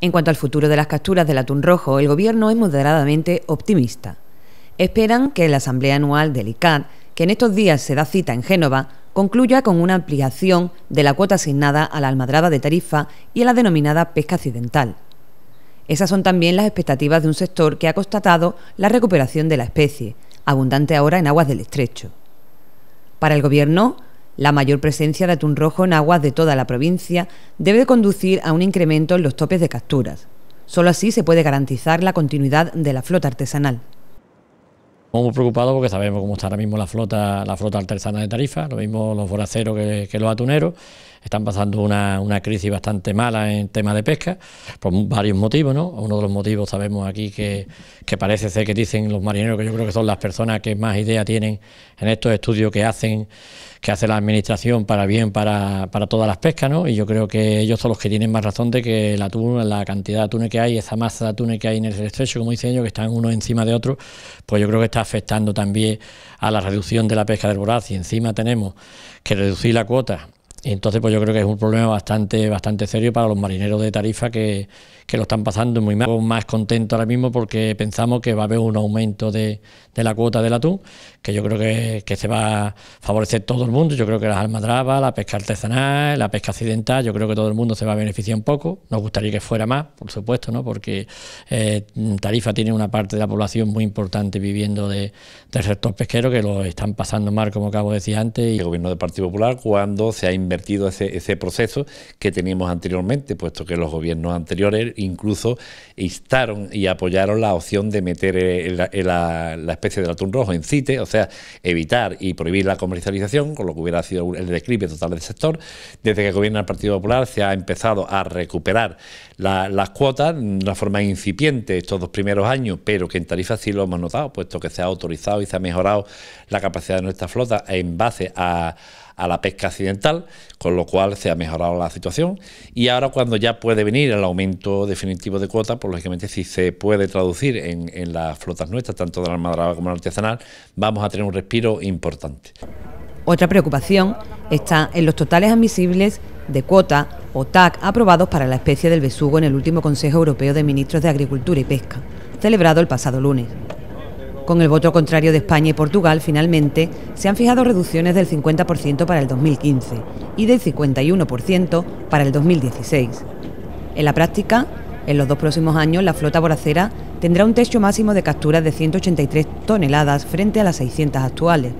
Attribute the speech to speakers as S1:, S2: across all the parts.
S1: En cuanto al futuro de las capturas del atún rojo, el Gobierno es moderadamente optimista. Esperan que la Asamblea Anual del ICAT, que en estos días se da cita en Génova, concluya con una ampliación de la cuota asignada a la almadrada de tarifa y a la denominada pesca occidental. Esas son también las expectativas de un sector que ha constatado la recuperación de la especie, abundante ahora en aguas del estrecho. Para el Gobierno, la mayor presencia de atún rojo en aguas de toda la provincia debe conducir a un incremento en los topes de capturas. Solo así se puede garantizar la continuidad de la flota artesanal
S2: muy preocupados porque sabemos cómo está ahora mismo la flota, la flota artesana de Tarifa, lo mismo los voraceros que, que los atuneros, están pasando una, crisis bastante mala en tema de pesca, por varios motivos, ¿no? Uno de los motivos sabemos aquí que, que parece ser que dicen los marineros, que yo creo que son las personas que más idea tienen en estos estudios que hacen, que hace la administración para bien para, para todas las pescas, ¿no? Y yo creo que ellos son los que tienen más razón de que el atún, la cantidad de atún que hay, esa masa de atún que hay en el estrecho, como dicen ellos, que están uno encima de otro, pues yo creo que está afectando también a la reducción de la pesca del voraz y encima tenemos que reducir la cuota entonces, pues yo creo que es un problema bastante, bastante serio para los marineros de Tarifa que, lo están pasando muy mal. Más contento ahora mismo porque pensamos que va a haber un aumento de, de la cuota del atún, que yo creo que, se va a favorecer todo el mundo. Yo creo que las almadrabas, la pesca artesanal, la pesca accidental, yo creo que todo el mundo se va a beneficiar un poco. Nos gustaría que fuera más, por supuesto, ¿no? Porque eh, Tarifa tiene una parte de la población muy importante viviendo de, del sector pesquero que lo están pasando mal, como acabo de decir antes. Y... El
S3: gobierno del Partido Popular, cuando se ha invertido ese, proceso que teníamos anteriormente, puesto que los gobiernos anteriores incluso instaron y apoyaron la opción de meter eh, la, especie del atún rojo en CITES, o sea, evitar y prohibir la comercialización, con lo que hubiera sido el declive total del sector. Desde que gobierna el Partido Popular se ha empezado a recuperar las cuotas de una forma incipiente estos dos primeros años, pero que en tarifas sí lo hemos notado, puesto que se ha autorizado y se ha mejorado la capacidad de nuestra flota en base a, a la pesca accidental con lo cual se ha mejorado la situación y ahora cuando ya puede venir el aumento definitivo de cuota, pues lógicamente si se puede traducir en, las flotas nuestras, tanto de la almadraba como la artesanal, vamos a tener un respiro importante.
S1: Otra preocupación está en los totales admisibles de cuota o TAC aprobados para la especie del besugo en el último Consejo Europeo de Ministros de Agricultura y Pesca, celebrado el pasado lunes. Con el voto contrario de España y Portugal, finalmente, se han fijado reducciones del 50% para el 2015 y del 51% para el 2016. En la práctica, en los dos próximos años, la flota voracera... tendrá un techo máximo de capturas de 183 toneladas frente a las 600 actuales.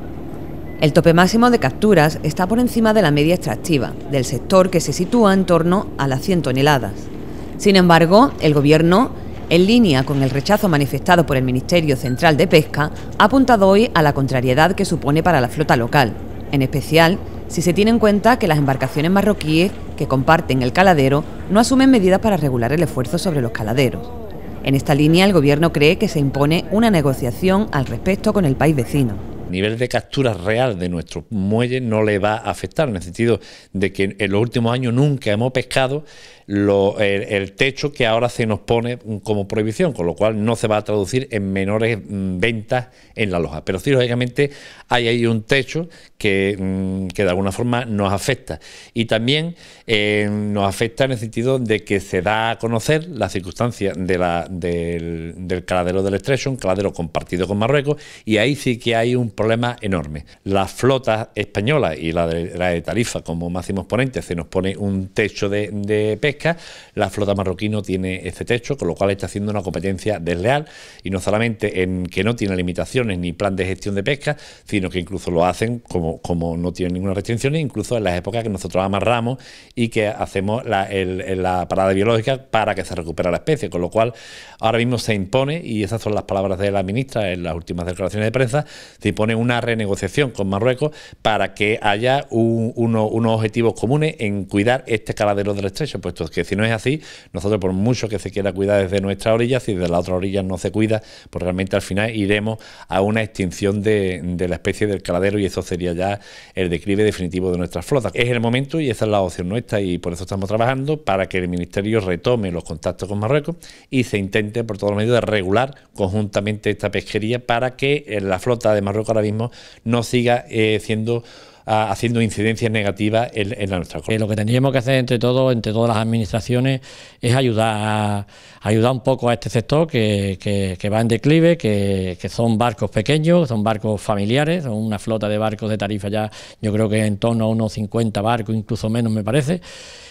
S1: El tope máximo de capturas está por encima de la media extractiva del sector que se sitúa en torno a las 100 toneladas. Sin embargo, el Gobierno en línea con el rechazo manifestado por el Ministerio Central de Pesca, ha apuntado hoy a la contrariedad que supone para la flota local, en especial si se tiene en cuenta que las embarcaciones marroquíes que comparten el caladero no asumen medidas para regular el esfuerzo sobre los caladeros. En esta línea, el Gobierno cree que se impone una negociación al respecto con el país vecino
S3: nivel de captura real de nuestro muelle no le va a afectar, en el sentido de que en los últimos años nunca hemos pescado el, techo que ahora se nos pone como prohibición, con lo cual no se va a traducir en menores mm, ventas en la loja. Pero sí, lógicamente, hay ahí un techo que, mm, de alguna forma nos afecta. Y también eh, nos afecta en el sentido de que se da a conocer la circunstancia de la, del, del caladero del estrecho, un caladero compartido con Marruecos, y ahí sí que hay un problema enorme. La flota española y la de, la Tarifa como máximo exponente se nos pone un techo de, pesca, la flota marroquí no tiene ese techo, con lo cual está haciendo una competencia desleal y no solamente en que no tiene limitaciones ni plan de gestión de pesca, sino que incluso lo hacen como, como no tienen ninguna restricción, e incluso en las épocas que nosotros amarramos y que hacemos la, la parada biológica para que se recupere la especie, con lo cual ahora mismo se impone, y esas son las palabras de la ministra en las últimas declaraciones de prensa, se impone una renegociación con Marruecos para que haya unos objetivos comunes en cuidar este caladero del estrecho, puesto que si no es así, nosotros por mucho que se quiera cuidar desde nuestra orilla, si desde la otra orilla no se cuida, pues realmente al final iremos a una extinción de, la especie del caladero y eso sería ya el declive definitivo de nuestra flota... Es el momento y esa es la opción nuestra y por eso estamos trabajando para que el Ministerio retome los contactos con Marruecos y se intente por todos los medios de regular conjuntamente esta pesquería para que eh, la flota de Marruecos ahora mismo no siga eh, siendo haciendo
S2: incidencias negativas en, la nuestra eh, Lo que tendríamos que hacer entre todos, entre todas las administraciones, es ayudar, a, ayudar un poco a este sector que, va en declive, que, son barcos pequeños, son barcos familiares, son una flota de barcos de tarifa ya, yo creo que en torno a unos 50 barcos, incluso menos me parece,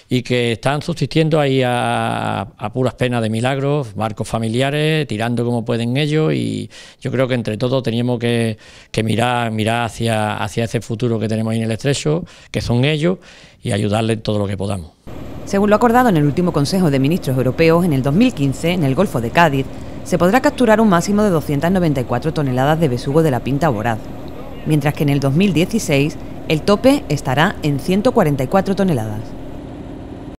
S2: y que están subsistiendo ahí a, a puras penas de milagros, barcos familiares, tirando como pueden ellos, y yo creo que entre todos teníamos que, mirar, mirar hacia, hacia ese futuro que tenemos en el estrecho, que son ellos, y ayudarles en todo lo que podamos.
S1: Según lo acordado en el último Consejo de Ministros Europeos en el 2015, en el Golfo de Cádiz, se podrá capturar un máximo de 294 toneladas de besugo de la pinta voraz, mientras que en el 2016 el tope estará en 144 toneladas.